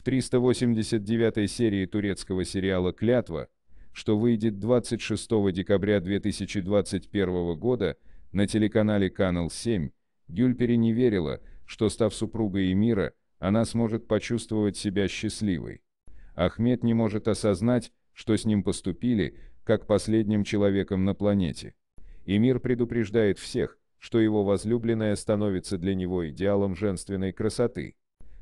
в 389 серии турецкого сериала «Клятва», что выйдет 26 декабря 2021 года на телеканале Канал 7, Гюльпери не верила, что став супругой Эмира, она сможет почувствовать себя счастливой. Ахмед не может осознать, что с ним поступили, как последним человеком на планете. Эмир предупреждает всех, что его возлюбленная становится для него идеалом женственной красоты.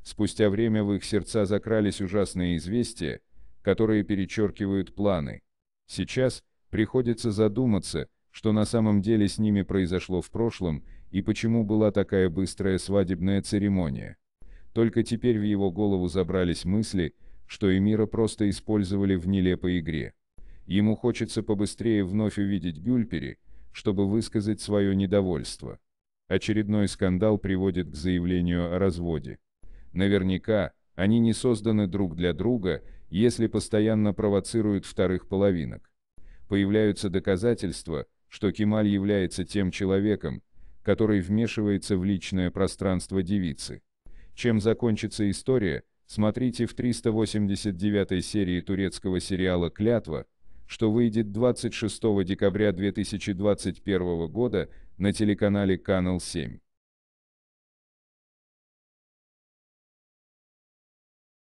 Спустя время в их сердца закрались ужасные известия, которые перечеркивают планы. Сейчас приходится задуматься, что на самом деле с ними произошло в прошлом и почему была такая быстрая свадебная церемония. Только теперь в его голову забрались мысли, что Эмира просто использовали в нелепой игре. Ему хочется побыстрее вновь увидеть Гюльпери, чтобы высказать свое недовольство. Очередной скандал приводит к заявлению о разводе. Наверняка, они не созданы друг для друга, если постоянно провоцируют вторых половинок. Появляются доказательства, что Кемаль является тем человеком, который вмешивается в личное пространство девицы. Чем закончится история, смотрите в 389 серии турецкого сериала «Клятва», что выйдет 26 декабря 2021 года на телеканале Канал 7.